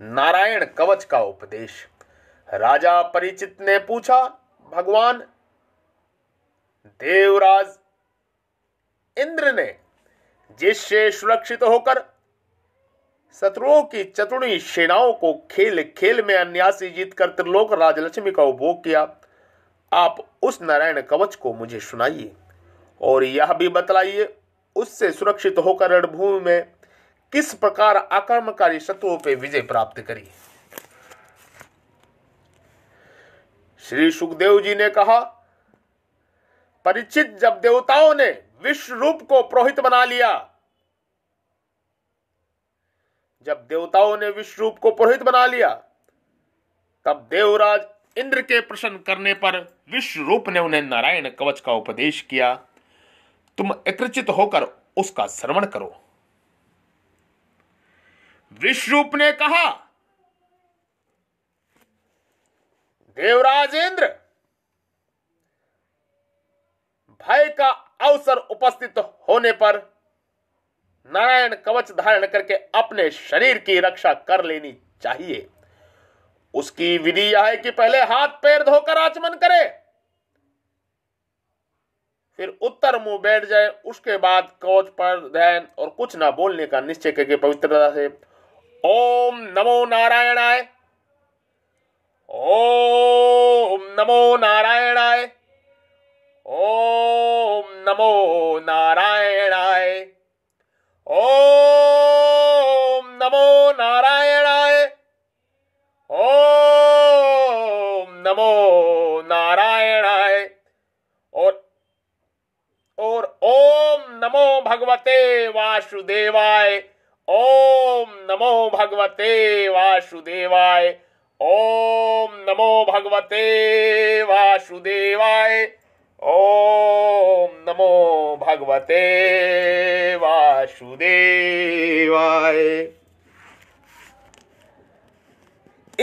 नारायण कवच का उपदेश राजा परिचित ने पूछा भगवान देवराज इंद्र ने जिससे सुरक्षित होकर शत्रुओं की चतुर्णी सेनाओं को खेल खेल में अन्यासी जीतकर त्रिलोक राजलक्ष्मी का उपभोग किया आप उस नारायण कवच को मुझे सुनाइए और यह भी बतलाइए उससे सुरक्षित होकर रणभूमि में किस प्रकार आक्रमणकारी शत्रुओं पर विजय प्राप्त करी श्री सुखदेव जी ने कहा परिचित जब देवताओं ने विश्व रूप को प्रोहित बना लिया जब देवताओं ने विश्व रूप को पुरोहित बना लिया तब देवराज इंद्र के प्रसन्न करने पर विश्व रूप ने उन्हें नारायण कवच का उपदेश किया तुम एकत्रित होकर उसका श्रवण करो विश्वरूप ने कहा देवराजेंद्र भय का अवसर उपस्थित होने पर नारायण कवच धारण करके अपने शरीर की रक्षा कर लेनी चाहिए उसकी विधि यह है कि पहले हाथ पैर धोकर आचमन करे फिर उत्तर मुंह बैठ जाए उसके बाद कवच पर ध्यान और कुछ ना बोलने का निश्चय करके पवित्रता से ओम नमो नारायणाय ओम नमो नारायणाय ओम नमो नारायणाय ओम नमो नारायणाय ओम नमो नारायणाय और और ओम नमो भगवते वासुदेवाय ओम नमो भगवते वासुदेवाय ओम नमो भगवते वासुदेवाय ओम नमो भगवते वासुदेवाय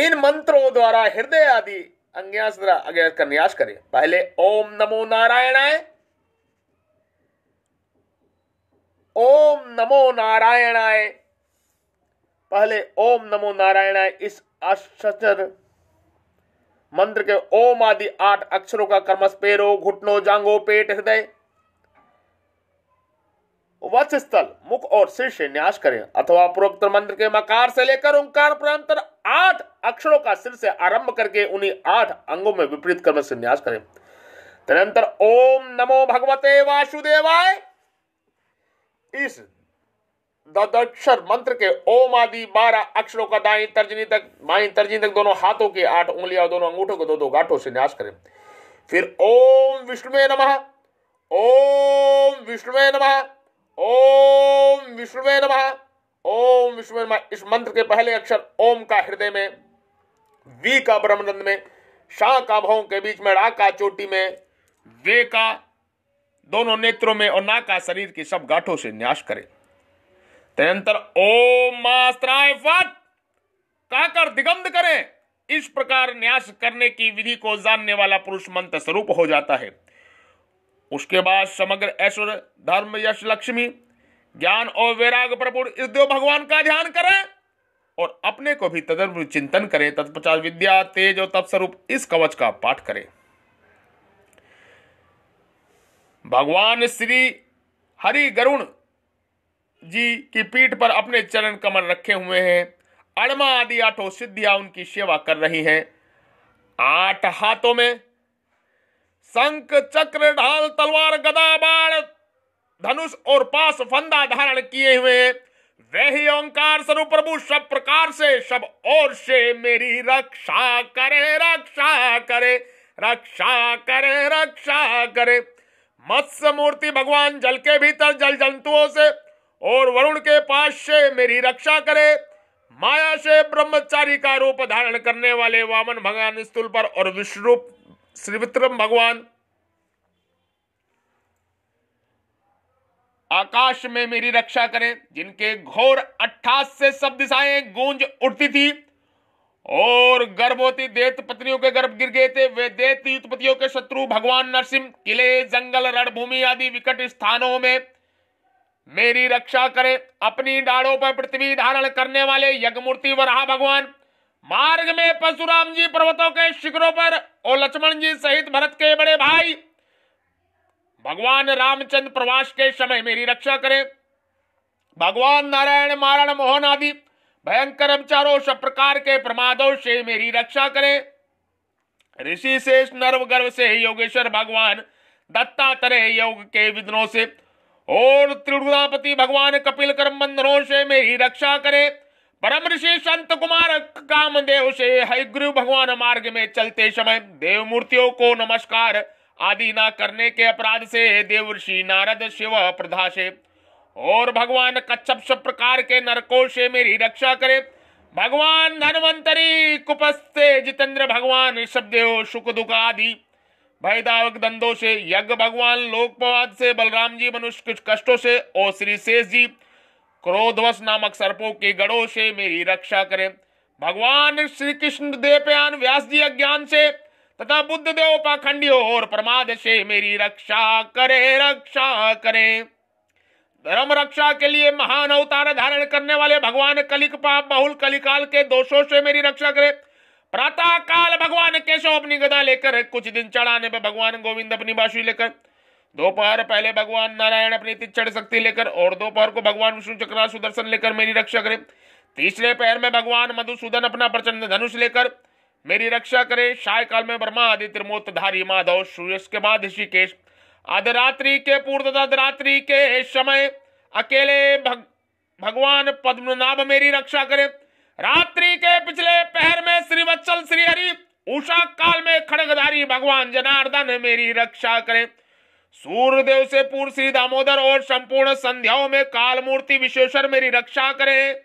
इन मंत्रों द्वारा हृदय आदि अंग्यास का न्यास करें पहले ओम नमो नारायणाय ओम नमो नारायण आय पहले ओम नमो नारायण आय इस अक्षर मंत्र के ओम आदि आठ अक्षरों का कर्मस पेरो घुटनो जांगो पेट हृदय वत्स स्थल मुख और शीर्ष न्यास करें अथवा पूर्वोत्तर मंत्र के मकार से लेकर ओंकार प्रांतर आठ अक्षरों का सिर से आरंभ करके उन्हीं आठ अंगों में विपरीत कर्म से न्यास करें तदनंतर ओम नमो भगवते वासुदेवाय इस दक्षर मंत्र के ओम आदि बारह अक्षरों का दाई तर्जनी तक बाएं तर्जनी तक दोनों हाथों के आठ उंगलियां और दोनों अंगूठों को दो दो गांठों से न्यास करें फिर ओम विष्णुवे नमः ओम विष्णुवे नमः ओम विष्णुवे नमः ओम विष्णुवे नमः इस मंत्र के पहले अक्षर ओम का हृदय में वी का ब्रह्मदंड में शाह का भाव के बीच में रा का चोटी में वे का दोनों नेत्रों में और नाक का शरीर की सब गांठों से न्यास करे तयंतर ओम मास्त्राय फट कहकर दिगंध करें इस प्रकार न्यास करने की विधि को जानने वाला पुरुष मंत्र स्वरूप हो जाता है उसके बाद समग्र ऐश्वर्य धर्म यश लक्ष्मी ज्ञान और वैराग प्रपूर इस देव भगवान का ध्यान करें और अपने को भी तदर्भ चिंतन करें तत्पश्चात विद्या तेज और तप स्वरूप इस कवच का पाठ करें भगवान श्री हरि गरुण जी की पीठ पर अपने चरण कमल रखे हुए हैं अड़मा आदि आठों सिद्धियां उनकी सेवा कर रही हैं आठ हाथों में संक चक्र ढाल तलवार गदा बाण धनुष और पास फंदा धारण किए हुए हैं वह ही ओंकार स्वरूप प्रभु सब प्रकार से सब और से मेरी रक्षा करे रक्षा करे रक्षा करे रक्षा करे, रक्षा करे। मत्स्य मूर्ति भगवान जल के भीतर जल जंतुओं से और वरुण के पास से मेरी रक्षा करे माया से ब्रह्मचारी का रूप धारण करने वाले वामन भगवान स्तूल पर और विष्णु श्री विक्रम भगवान आकाश में मेरी रक्षा करें जिनके घोर अट्ठास से सब दिशाएं गूंज उठती थी और गर्भवती देत पत्नियों के गर्भ गिर गए थे वे देत युद्धपतियों के शत्रु भगवान नरसिंह किले जंगल रणभूमि आदि विकट स्थानों में मेरी रक्षा करें अपनी डाड़ों पर पृथ्वी धारण करने वाले यज्ञमूर्ति वराह भगवान मार्ग में परशुराम जी पर्वतों के शिखरों पर और लक्ष्मण जी सहित भरत के बड़े भाई भगवान रामचंद्र प्रवास के समय मेरी रक्षा करें भगवान नारायण मारण मोहन आदि भयंकर अवचारों सब प्रकार के प्रमादों से मेरी रक्षा करें ऋषि से नर्व गर्व से योगेश्वर भगवान दत्तात्रेय योग के विधनों से और त्रिगुणापति भगवान कपिल कर्म बंधनों से मेरी रक्षा करें परम ऋषि संत कुमार कामदेव से हयग्रीव भगवान मार्ग में चलते समय देव मूर्तियों को नमस्कार आदि ना करने के अपराध से देव ऋषि नारद शिव प्रधा से और भगवान कच्छप सब प्रकार के नरकों से मेरी रक्षा करे भगवान धनवंतरी कुपस्ते जितेंद्र भगवान ऋषभदेव सुख दुख आदि भयदावक दंदो से यज्ञ भगवान लोकपवाद से बलराम जी मनुष्य कुछ कष्टों से और श्री शेष जी क्रोधवश नामक सर्पों के गढ़ों से मेरी रक्षा करें भगवान श्री कृष्ण देवयान व्यास जी अज्ञान से तथा बुद्ध देव पाखंडियों और प्रमाद से मेरी रक्षा करे रक्षा करें धर्म रक्षा के लिए महान अवतार धारण करने वाले भगवान कलिक पाप बहुल कलिकाल के दोषों से मेरी रक्षा करे प्रातः काल भगवान केशव अपनी गदा लेकर कुछ दिन चढ़ाने पर भगवान गोविंद अपनी बाशु लेकर दोपहर पहले भगवान नारायण अपनी तिचड़ शक्ति लेकर और दोपहर को भगवान विष्णु चक्र सुदर्शन लेकर मेरी रक्षा करे तीसरे पहर में भगवान मधुसूदन अपना प्रचंड धनुष लेकर मेरी रक्षा करे सायकाल में ब्रह्मा आदि धारी माधव सूर्य के बाद ऋषिकेश अधरात्रि के पूर्व अधरात्रि रात्रि के समय अकेले भग, भगवान पद्मनाभ मेरी रक्षा करें रात्रि के पिछले पहर में श्री वत्सल श्री हरि उषा काल में खड़गधारी भगवान जनार्दन मेरी रक्षा करें सूर्यदेव से पूर्व श्री दामोदर और संपूर्ण संध्याओं में काल मूर्ति विश्वेश्वर मेरी रक्षा करें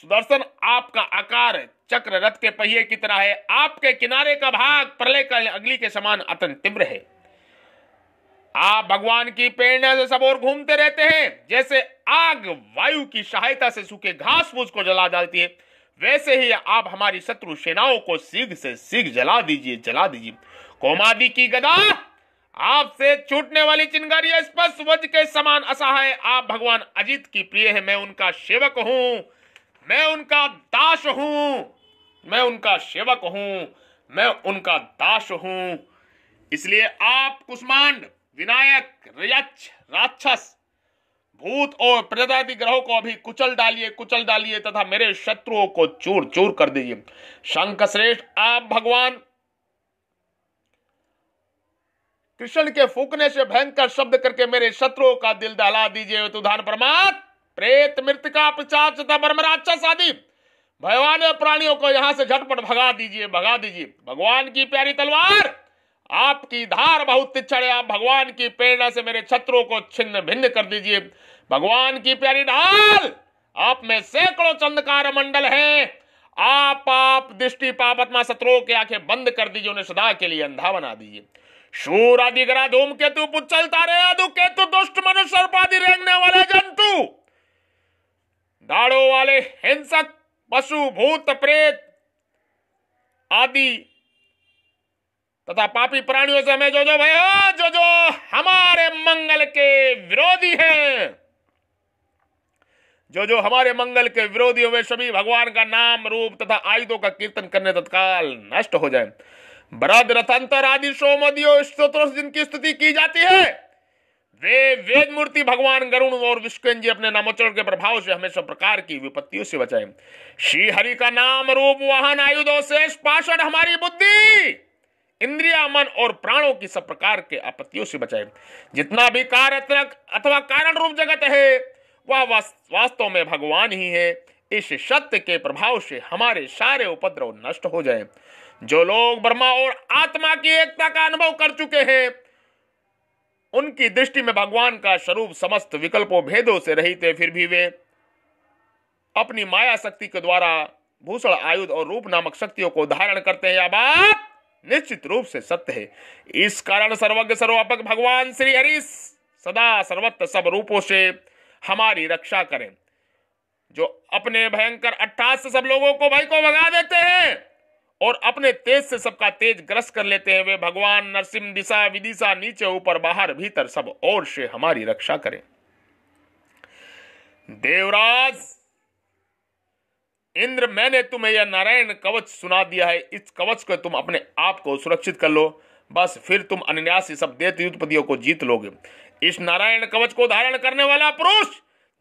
सुदर्शन आपका आकार चक्र रथ के पहिए की तरह है आपके किनारे का भाग प्रलय का अग्नि के समान अतन तीव्र है आप भगवान की प्रेरणा से सब और घूमते रहते हैं जैसे आग वायु की सहायता से सूखे घास फूस को जला जाती है वैसे ही आप हमारी शत्रु सेनाओं को सीघ से सीघ जला दीजिए जला दीजिए कोमादी की गदा आपसे छूटने वाली चिंगारी स्पष्ट वज के समान असहाय आप भगवान अजीत की प्रिय है मैं उनका सेवक हूं मैं उनका दास हूं मैं उनका सेवक हूं मैं उनका दास हूं इसलिए आप कुष्मांड विनायक रयक्ष राक्षस भूत और प्रजाति ग्रहों को अभी कुचल डालिए कुचल डालिए तथा मेरे शत्रुओं को चूर चूर कर दीजिए शंख श्रेष्ठ आप भगवान कृष्ण के फूकने से भयंकर शब्द करके मेरे शत्रुओं का दिल दहला दीजिए तुधान तो परमात प्रेत का पिचाच तथा बर्मराक्षस आदि भगवान प्राणियों को यहां से झटपट भगा दीजिए भगा दीजिए भगवान की प्यारी तलवार आपकी धार बहुत चढ़े आप भगवान की प्रेरणा से मेरे छत्रों को छिन्न भिन्न कर दीजिए भगवान की प्यारी ढाल आप में सैकड़ों चंद्रकार मंडल हैं आप आप दृष्टि पापत्मा शत्रुओं की आंखें बंद कर दीजिए उन्हें सदा के लिए अंधा बना दीजिए शूर आदि ग्रह धूम केतु पुचल तारे आदु केतु दुष्ट मनुष्य सर्पादि रेंगने वाले जंतु दाड़ों वाले हिंसक पशु भूत प्रेत आदि तथा पापी प्राणियों से हमें जो जो भय जो जो हमारे मंगल के विरोधी हैं जो जो हमारे मंगल के विरोधी हुए सभी भगवान का नाम रूप तथा आयुधों का कीर्तन करने तत्काल नष्ट हो जाए बरद रथंतर आदि सोमदियों स्त्रोत्रों से जिनकी स्तुति की जाती है वे वेद मूर्ति भगवान गरुण और विश्व जी अपने नामोचरण के प्रभाव से हमेशा प्रकार की विपत्तियों से बचाए श्री हरि का नाम रूप वाहन आयुधों से पाषण हमारी बुद्धि इंद्रिया मन और प्राणों की सब प्रकार के आपत्तियों से बचाए जितना भी कार्य अथवा कारण रूप जगत है वह वास्तव में भगवान ही है इस सत्य के प्रभाव से हमारे सारे उपद्रव नष्ट हो जाए जो लोग ब्रह्मा और आत्मा की एकता का अनुभव कर चुके हैं उनकी दृष्टि में भगवान का स्वरूप समस्त विकल्पों भेदों से रहित है फिर भी वे अपनी माया शक्ति के द्वारा भूषण आयुध और रूप नामक शक्तियों को धारण करते हैं या बात निश्चित रूप से सत्य है इस कारण सर्वज्ञ सर्वापक भगवान श्री हरि सदा सर्वत्र सब रूपों से हमारी रक्षा करें जो अपने भयंकर अट्ठास से सब लोगों को भाई को भगा देते हैं और अपने तेज से सबका तेज ग्रस्त कर लेते हैं वे भगवान नरसिंह दिशा विदिशा नीचे ऊपर बाहर भीतर सब और से हमारी रक्षा करें देवराज इंद्र मैंने तुम्हें यह नारायण कवच सुना दिया है इस कवच को तुम अपने आप को सुरक्षित कर लो बस फिर तुम अन्यास सब देत युद्धपतियों को जीत लोगे इस नारायण कवच को धारण करने वाला पुरुष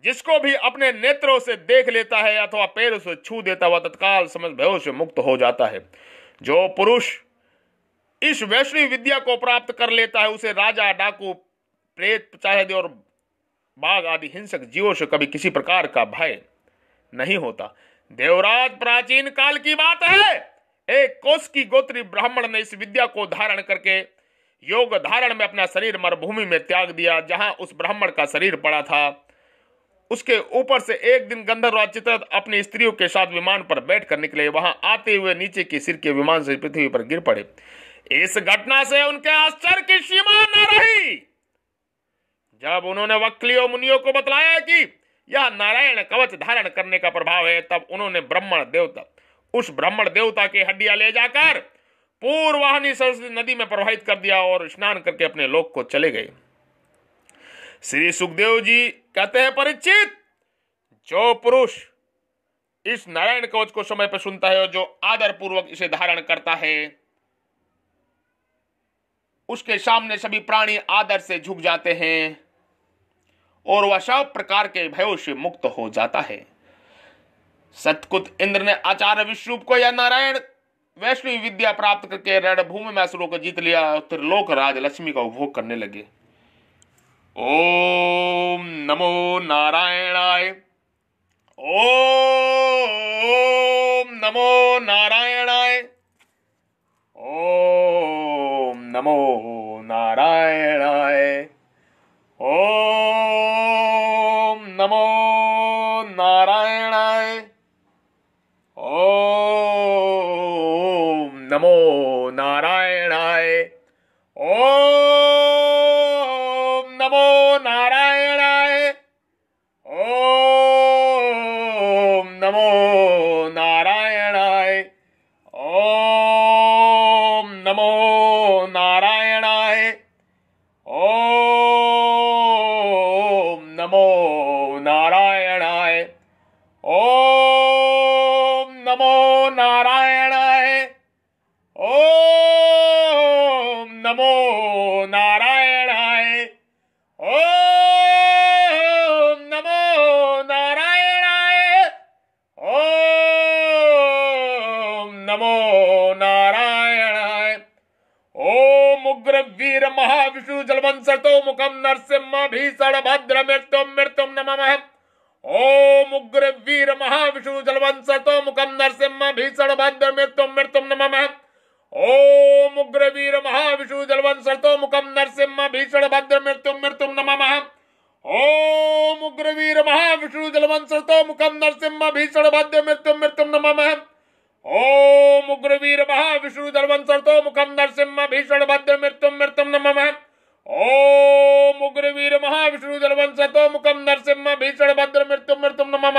जिसको भी अपने नेत्रों से देख लेता है अथवा पैर से छू देता हुआ तत्काल समझ भयों से मुक्त हो जाता है जो पुरुष इस वैष्णव विद्या को प्राप्त कर लेता है उसे राजा डाकू प्रेत चाहे और बाघ आदि हिंसक जीवों से कभी किसी प्रकार का भय नहीं होता देवराज प्राचीन काल की बात है एक कोष की गोत्री ब्राह्मण ने इस विद्या को धारण करके योग धारण में अपना शरीर मरुभूमि में त्याग दिया जहां उस ब्राह्मण का शरीर पड़ा था उसके ऊपर से एक दिन गंधर्व चित्र अपनी स्त्रियों के साथ विमान पर बैठकर निकले वहां आते हुए नीचे के सिर के विमान से पृथ्वी पर गिर पड़े इस घटना से उनके आश्चर्य की सीमा न रही जब उन्होंने वक्लियों मुनियों को बतलाया कि या नारायण कवच धारण करने का प्रभाव है तब उन्होंने ब्राह्मण देवता उस ब्राह्मण देवता की हड्डियां ले जाकर पूर्वाहनी सरस्वती नदी में प्रवाहित कर दिया और स्नान करके अपने लोक को चले गए श्री सुखदेव जी कहते हैं परिचित जो पुरुष इस नारायण कवच को समय पर सुनता है और जो आदर पूर्वक इसे धारण करता है उसके सामने सभी प्राणी आदर से झुक जाते हैं और वह सब प्रकार के भयों से मुक्त हो जाता है सतकुत इंद्र ने आचार्य विश्वरूप को या नारायण वैष्णवी विद्या प्राप्त करके रणभूमि में असुरों को जीत लिया और त्रिलोक राज लक्ष्मी का उपभोग करने लगे ओम नमो नारायण आय ओम नमो नारायण आय ओम नमो नारायण आय ओम なモナ ततो मुखम नरसिम्हा भीषण भद्र मृत्यु मृत्यु नमः ओम उग्र वीर महाविष्णु जलवंश तो मुखम नरसिम्हा भीषण भद्र मृत्यु मृत्यु नमः ओम उग्र वीर महाविष्णु जलवंश तो मुखम नरसिम्हा भीषण भद्र मृत्यु मृत्यु नमः ओम उग्र वीर महाविष्णु जलवंश तो मुखम नरसिम्हा भीषण भद्र मृत्यु मृत्यु नमः ओम उग्र वीर महाविष्णु जलवंश तो मुखम नरसिम्हा भीषण भद्र मृत्यु मृत्यु नमः ओम उग्रवीर महाविष्णु तो मुखम नरसिंह भीषण भद्र मृत्यु मृत्यु महम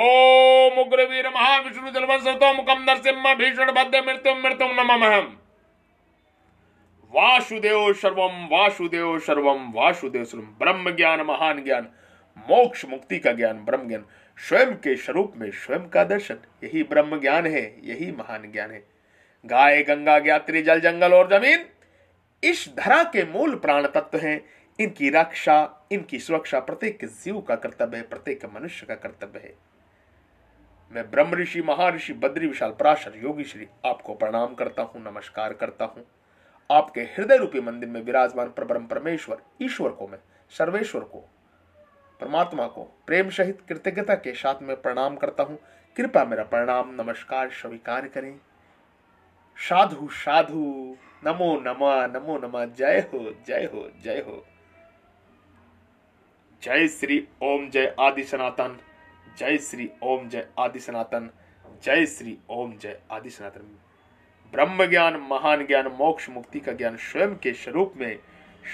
ओम उग्रवीर महाविष्णु जलवंशतो मुखम नरसिंह भीषण भद्र मृत्यु मृत्यु महम वासुदेव सर्वम वासुदेव सर्वम वासुदेव सर्व ब्रह्म ज्ञान महान ज्ञान मोक्ष मुक्ति का ज्ञान ब्रह्म ज्ञान स्वयं के स्वरूप में स्वयं का दर्शन यही ब्रह्म ज्ञान है यही महान ज्ञान है गाय गंगा ज्ञात्री जल जंगल और जमीन इस धरा के मूल प्राण तत्व हैं इनकी रक्षा इनकी सुरक्षा प्रत्येक जीव का कर्तव्य है प्रत्येक मनुष्य का कर्तव्य है मैं ब्रह्म ऋषि महर्षि बद्री विशाल पराशर योगी श्री आपको प्रणाम करता हूं नमस्कार करता हूं आपके हृदय रूपी मंदिर में विराजमान परब्रह्म परमेश्वर ईश्वर को मैं सर्वेश्वर को परमात्मा को प्रेम सहित कृतज्ञता के साथ में प्रणाम करता हूं कृपा मेरा प्रणाम नमस्कार स्वीकार करें साधु साधु नमो नमा नमो नमा जय हो जय हो जय हो जय श्री ओम जय आदि सनातन जय श्री ओम जय आदि सनातन जय श्री ओम जय आदि सनातन ब्रह्म ज्ञान महान ज्ञान मोक्ष मुक्ति का ज्ञान स्वयं के स्वरूप में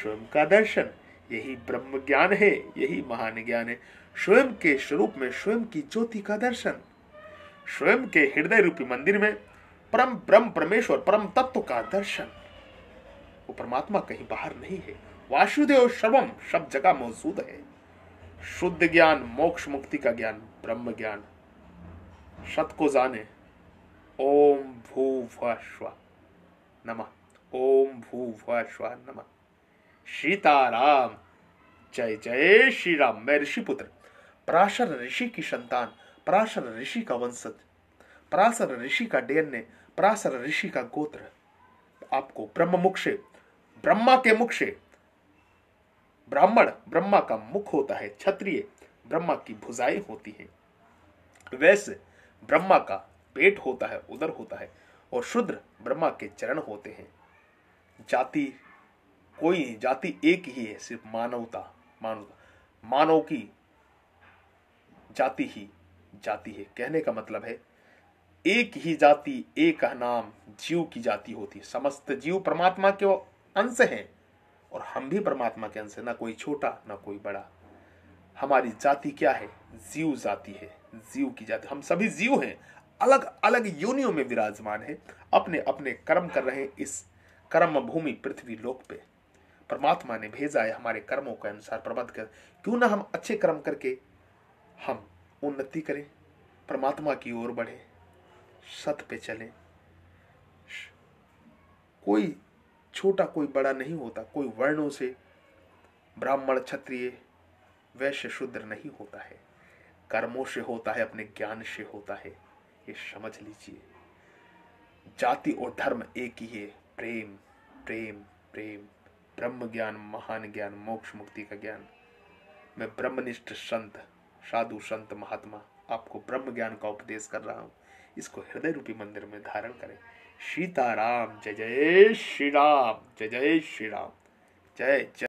स्वयं का दर्शन यही ब्रह्म ज्ञान है यही महान ज्ञान है स्वयं के स्वरूप में स्वयं की ज्योति का दर्शन स्वयं के हृदय रूपी मंदिर में परम ब्रह्म परमेश्वर परम तत्व का दर्शन वो परमात्मा कहीं बाहर नहीं है वासुदेव सर्वम सब जगह मौजूद है शुद्ध ज्ञान मोक्ष मुक्ति का ज्ञान ब्रह्म ज्ञान सत को जाने ओम भू भ नम ओम भू भ नम सीताराम जय जय श्री राम मैं ऋषि पुत्र पराशर ऋषि की संतान पराशर ऋषि का वंशज पराशर ऋषि का डीएनए पराशर ऋषि का गोत्र आपको ब्रह्म मुख से ब्रह्मा के मुख से ब्राह्मण ब्रह्मा का मुख होता है क्षत्रिय ब्रह्मा की भुजाएं होती हैं वैसे ब्रह्मा का पेट होता है उदर होता है और शुद्र ब्रह्मा के चरण होते हैं जाति कोई जाति एक ही है सिर्फ मानवता मानवता मानव की जाति ही जाति है कहने का मतलब है एक ही जाति एक नाम जीव की जाति होती है समस्त जीव परमात्मा के अंश हैं और हम भी परमात्मा के अंश हैं ना कोई छोटा ना कोई बड़ा हमारी जाति क्या है जीव जाति है जीव की जाति हम सभी जीव हैं अलग अलग योनियों में विराजमान है अपने अपने कर्म कर रहे हैं इस कर्म भूमि पृथ्वी लोक पे परमात्मा ने भेजा है हमारे कर्मों के अनुसार प्रबंध कर क्यों ना हम अच्छे कर्म करके हम उन्नति करें परमात्मा की ओर बढ़ें सत पे चलें कोई छोटा कोई बड़ा नहीं होता कोई वर्णों से ब्राह्मण क्षत्रिय वैश्य शूद्र नहीं होता है कर्मों से होता है अपने ज्ञान से होता है ये समझ लीजिए जाति और धर्म एक ही है प्रेम प्रेम प्रेम ब्रह्म ज्ञान महान ज्ञान मोक्ष मुक्ति का ज्ञान मैं ब्रह्मनिष्ठ संत साधु संत महात्मा आपको ब्रह्म ज्ञान का उपदेश कर रहा हूं इसको हृदय रूपी मंदिर में धारण करें सीताराम जय जय श्री राम जय जय श्री राम जय जय